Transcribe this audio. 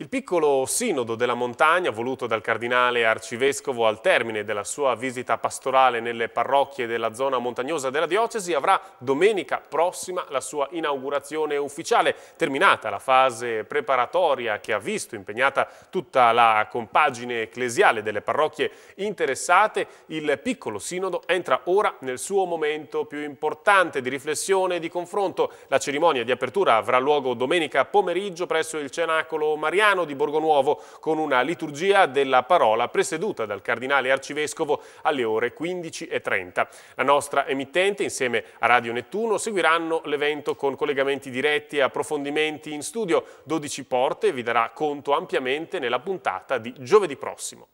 Il piccolo sinodo della montagna, voluto dal cardinale arcivescovo al termine della sua visita pastorale nelle parrocchie della zona montagnosa della diocesi, avrà domenica prossima la sua inaugurazione ufficiale, terminata la fase preparatoria che ha visto impegnata tutta la compagine ecclesiale delle parrocchie interessate. Il piccolo sinodo entra ora nel suo momento più importante di riflessione e di confronto. La cerimonia di apertura avrà luogo domenica pomeriggio presso il Cenacolo Mariano Mariano di Borgo Nuovo con una liturgia della parola presieduta dal cardinale arcivescovo alle ore 15.30. La nostra emittente insieme a Radio Nettuno seguiranno l'evento con collegamenti diretti e approfondimenti in studio. 12 Porte vi darà conto ampiamente nella puntata di giovedì prossimo.